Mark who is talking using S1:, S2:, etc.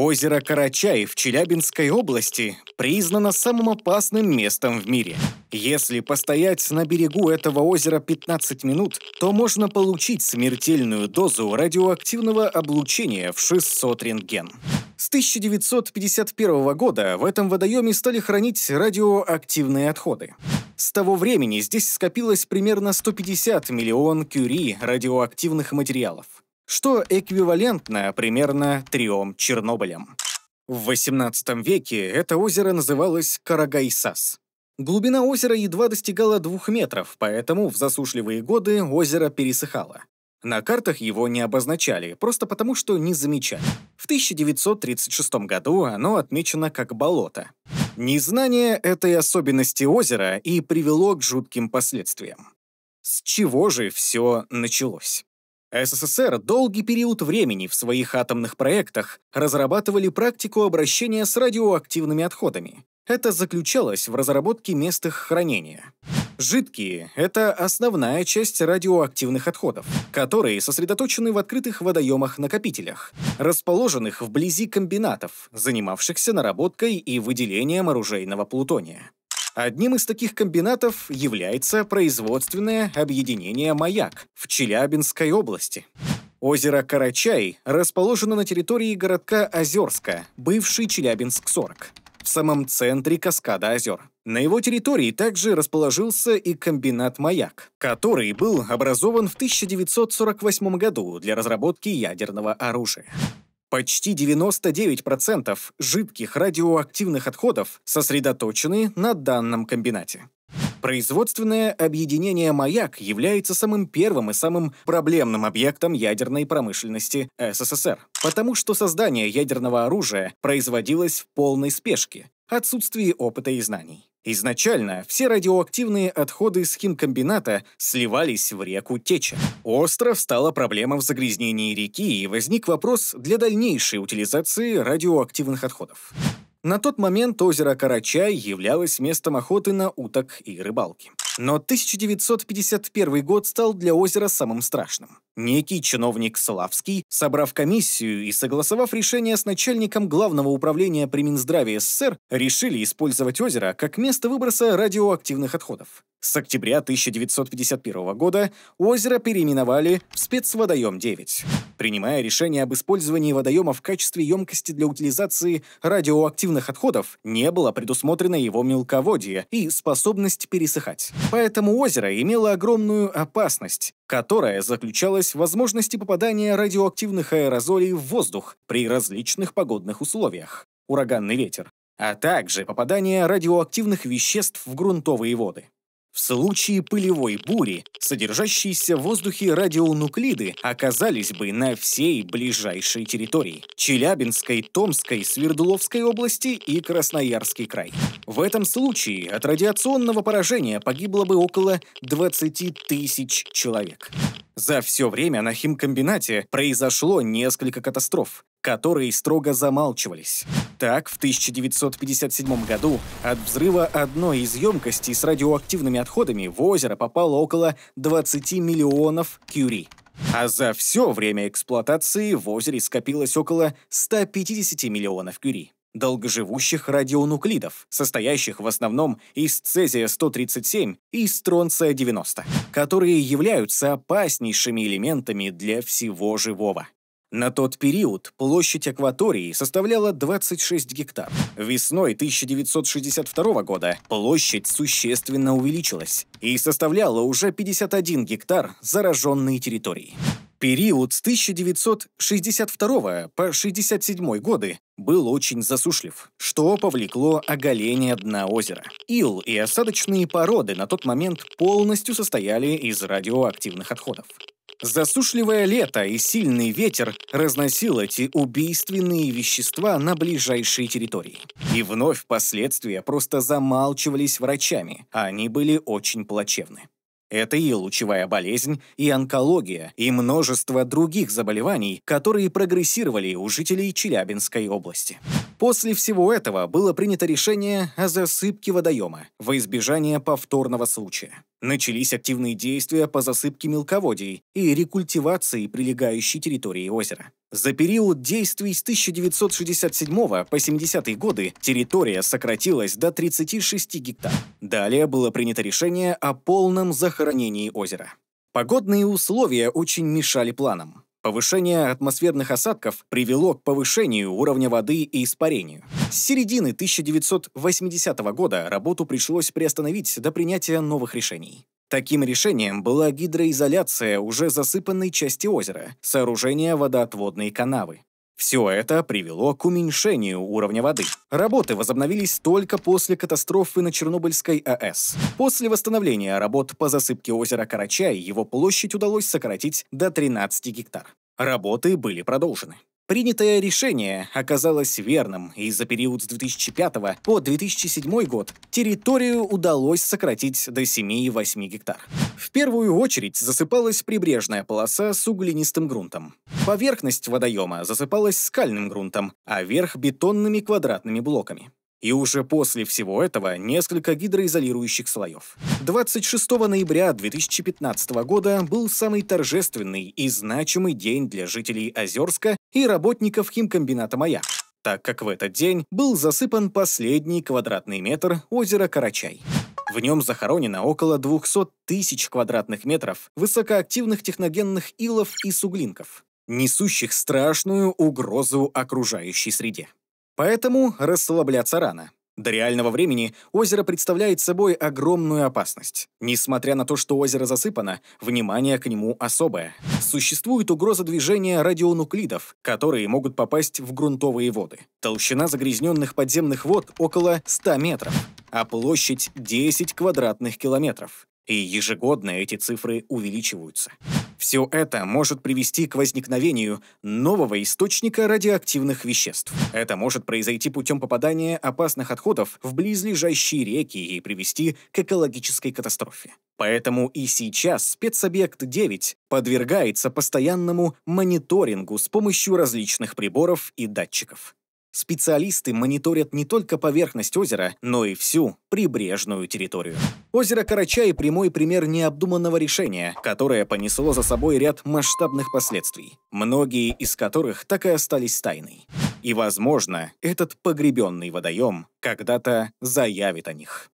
S1: Озеро Карачай в Челябинской области признано самым опасным местом в мире. Если постоять на берегу этого озера 15 минут, то можно получить смертельную дозу радиоактивного облучения в 600 рентген. С 1951 года в этом водоеме стали хранить радиоактивные отходы. С того времени здесь скопилось примерно 150 миллион кюри радиоактивных материалов что эквивалентно примерно трем Чернобылям. В XVIII веке это озеро называлось Карагайсас. Глубина озера едва достигала двух метров, поэтому в засушливые годы озеро пересыхало. На картах его не обозначали, просто потому что не замечали. В 1936 году оно отмечено как болото. Незнание этой особенности озера и привело к жутким последствиям. С чего же все началось? А СССР долгий период времени в своих атомных проектах разрабатывали практику обращения с радиоактивными отходами. Это заключалось в разработке мест их хранения. Жидкие – это основная часть радиоактивных отходов, которые сосредоточены в открытых водоемах-накопителях, расположенных вблизи комбинатов, занимавшихся наработкой и выделением оружейного плутония. Одним из таких комбинатов является производственное объединение «Маяк» в Челябинской области. Озеро Карачай расположено на территории городка Озерска, бывший Челябинск-40, в самом центре каскада озер. На его территории также расположился и комбинат «Маяк», который был образован в 1948 году для разработки ядерного оружия. Почти 99% жидких радиоактивных отходов сосредоточены на данном комбинате. Производственное объединение «Маяк» является самым первым и самым проблемным объектом ядерной промышленности СССР, потому что создание ядерного оружия производилось в полной спешке, отсутствии опыта и знаний. Изначально все радиоактивные отходы с химкомбината сливались в реку Теча. Остров стала проблема в загрязнении реки и возник вопрос для дальнейшей утилизации радиоактивных отходов. На тот момент озеро Карачай являлось местом охоты на уток и рыбалки. Но 1951 год стал для озера самым страшным. Некий чиновник Славский, собрав комиссию и согласовав решение с начальником Главного управления при Минздраве СССР, решили использовать озеро как место выброса радиоактивных отходов. С октября 1951 года озеро переименовали в Спецводоем-9. Принимая решение об использовании водоема в качестве емкости для утилизации радиоактивных отходов, не было предусмотрено его мелководье и способность пересыхать. Поэтому озеро имело огромную опасность, которая заключалась в возможности попадания радиоактивных аэрозолей в воздух при различных погодных условиях – ураганный ветер, а также попадания радиоактивных веществ в грунтовые воды. В случае пылевой бури, содержащиеся в воздухе радионуклиды оказались бы на всей ближайшей территории – Челябинской, Томской, Свердловской области и Красноярский край. В этом случае от радиационного поражения погибло бы около 20 тысяч человек. За все время на химкомбинате произошло несколько катастроф, которые строго замалчивались. Так, в 1957 году от взрыва одной из емкостей с радиоактивными отходами в озеро попало около 20 миллионов кюри. А за все время эксплуатации в озере скопилось около 150 миллионов кюри долгоживущих радионуклидов, состоящих в основном из цезия-137 и стронция-90, которые являются опаснейшими элементами для всего живого. На тот период площадь акватории составляла 26 гектар. Весной 1962 года площадь существенно увеличилась и составляла уже 51 гектар зараженной территории. Период с 1962 по 67 годы был очень засушлив, что повлекло оголение дна озера. Ил и осадочные породы на тот момент полностью состояли из радиоактивных отходов. Засушливое лето и сильный ветер разносил эти убийственные вещества на ближайшие территории. И вновь последствия просто замалчивались врачами, а они были очень плачевны. Это и лучевая болезнь, и онкология, и множество других заболеваний, которые прогрессировали у жителей Челябинской области. После всего этого было принято решение о засыпке водоема во избежание повторного случая. Начались активные действия по засыпке мелководий и рекультивации прилегающей территории озера. За период действий с 1967 по 70-е годы территория сократилась до 36 гектар. Далее было принято решение о полном захоронении озера. Погодные условия очень мешали планам. Повышение атмосферных осадков привело к повышению уровня воды и испарению. С середины 1980 года работу пришлось приостановить до принятия новых решений. Таким решением была гидроизоляция уже засыпанной части озера, сооружение водоотводной канавы. Все это привело к уменьшению уровня воды. Работы возобновились только после катастрофы на Чернобыльской АЭС. После восстановления работ по засыпке озера Карачай его площадь удалось сократить до 13 гектар. Работы были продолжены. Принятое решение оказалось верным, и за период с 2005 по 2007 год территорию удалось сократить до 7-8 гектар. В первую очередь засыпалась прибрежная полоса с углинистым грунтом. Поверхность водоема засыпалась скальным грунтом, а верх – бетонными квадратными блоками. И уже после всего этого несколько гидроизолирующих слоев. 26 ноября 2015 года был самый торжественный и значимый день для жителей Озерска и работников химкомбината «Маяк» так как в этот день был засыпан последний квадратный метр озера Карачай. В нем захоронено около 200 тысяч квадратных метров высокоактивных техногенных илов и суглинков, несущих страшную угрозу окружающей среде. Поэтому расслабляться рано. До реального времени озеро представляет собой огромную опасность. Несмотря на то, что озеро засыпано, внимание к нему особое. Существует угроза движения радионуклидов, которые могут попасть в грунтовые воды. Толщина загрязненных подземных вод около 100 метров, а площадь 10 квадратных километров. И ежегодно эти цифры увеличиваются. Все это может привести к возникновению нового источника радиоактивных веществ. Это может произойти путем попадания опасных отходов в близлежащие реки и привести к экологической катастрофе. Поэтому и сейчас спецобъект 9 подвергается постоянному мониторингу с помощью различных приборов и датчиков. Специалисты мониторят не только поверхность озера, но и всю прибрежную территорию. Озеро Карачай – прямой пример необдуманного решения, которое понесло за собой ряд масштабных последствий, многие из которых так и остались тайной. И, возможно, этот погребенный водоем когда-то заявит о них.